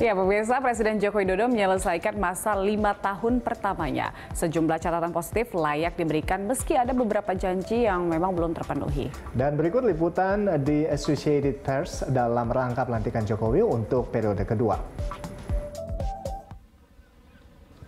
Ya, pemirsa Presiden Joko Widodo menyelesaikan masa lima tahun pertamanya. Sejumlah catatan positif layak diberikan meski ada beberapa janji yang memang belum terpenuhi. Dan berikut liputan di Associated Press dalam rangka pelantikan Jokowi untuk periode kedua.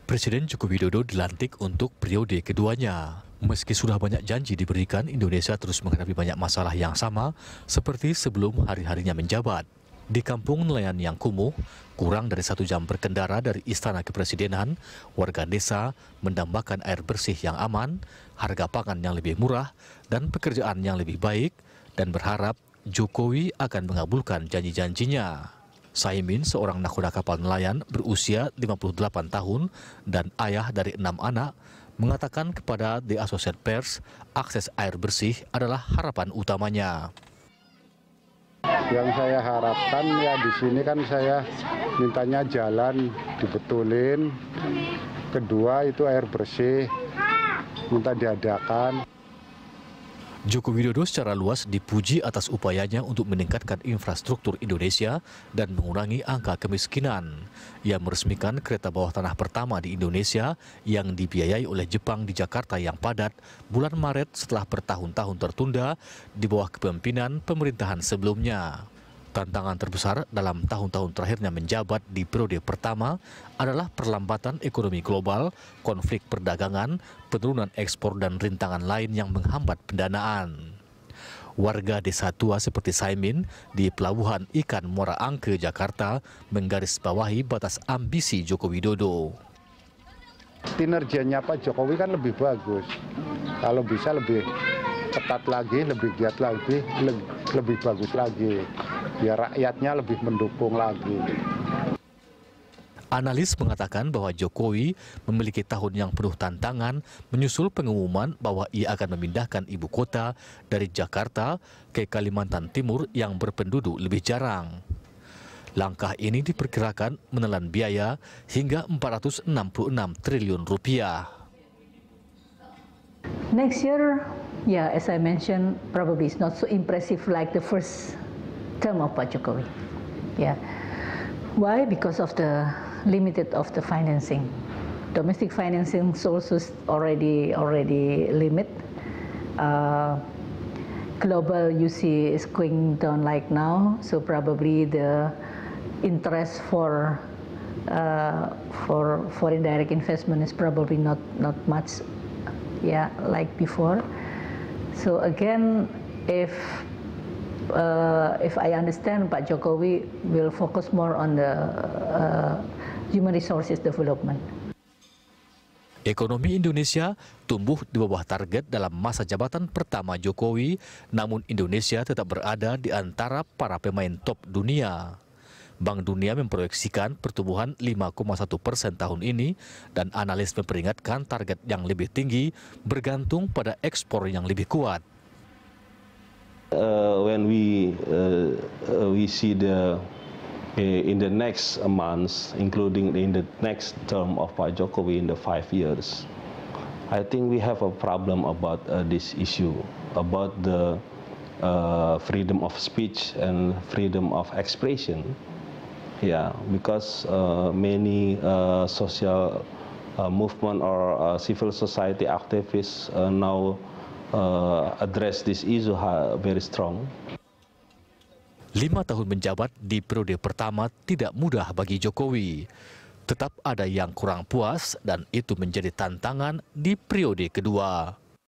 Presiden Joko Widodo dilantik untuk periode keduanya. Meski sudah banyak janji diberikan, Indonesia terus menghadapi banyak masalah yang sama seperti sebelum hari-harinya menjabat. Di Kampung Nelayan yang kumuh, kurang dari satu jam berkendara dari Istana Kepresidenan, warga desa mendambakan air bersih yang aman, harga pangan yang lebih murah, dan pekerjaan yang lebih baik, dan berharap Jokowi akan mengabulkan janji-janjinya. Saimin, seorang nakoda kapal nelayan berusia 58 tahun dan ayah dari enam anak, mengatakan kepada The Associated Press, akses air bersih adalah harapan utamanya yang saya harapkan ya di sini kan saya mintanya jalan dibetulin kedua itu air bersih minta diadakan Joko Widodo secara luas dipuji atas upayanya untuk meningkatkan infrastruktur Indonesia dan mengurangi angka kemiskinan. Ia meresmikan kereta bawah tanah pertama di Indonesia yang dibiayai oleh Jepang di Jakarta yang padat bulan Maret setelah bertahun-tahun tertunda di bawah kepemimpinan pemerintahan sebelumnya. Tantangan terbesar dalam tahun-tahun terakhirnya menjabat di periode pertama adalah perlambatan ekonomi global, konflik perdagangan, penurunan ekspor dan rintangan lain yang menghambat pendanaan. Warga desa tua seperti Saimin di Pelabuhan Ikan Muara Angke, Jakarta menggarisbawahi batas ambisi Joko Widodo. Kinerjanya Pak Jokowi kan lebih bagus. Kalau bisa lebih ketat lagi, lebih giat lagi, lebih, lebih bagus lagi biar rakyatnya lebih mendukung lagi. Analis mengatakan bahwa Jokowi memiliki tahun yang penuh tantangan menyusul pengumuman bahwa ia akan memindahkan ibu kota dari Jakarta ke Kalimantan Timur yang berpenduduk lebih jarang. Langkah ini diperkirakan menelan biaya hingga 466 triliun rupiah. Next year, yeah, as I mentioned, probably it's not so impressive like the first term of Pak Jokowi. Yeah. Why? Because of the limited of the financing. Domestic financing sources already already limit. Uh, global UC is going down like now, so probably the interest for uh, for foreign direct investment is probably not not much, yeah, like before. So again, if uh, if I understand, Pak Jokowi will focus more on the uh, human resources development. Ekonomi Indonesia tumbuh di bawah target dalam masa jabatan pertama Jokowi, namun Indonesia tetap berada di antara para pemain top dunia. Bank Dunia memproyeksikan pertumbuhan 5,1 persen tahun ini dan analis memperingatkan target yang lebih tinggi bergantung pada ekspor yang lebih kuat. Uh, when we uh, uh, we see the in the next months, including in the next term of Pak Jokowi in the five years, I think we have a problem about this issue about the uh, freedom of speech and freedom of expression. Yeah, because uh, many uh, social movement or civil society activists now uh, address this issue very strong. Lima tahun menjabat di periode pertama tidak mudah bagi Jokowi. Tetap ada yang kurang puas dan itu menjadi tantangan di periode kedua.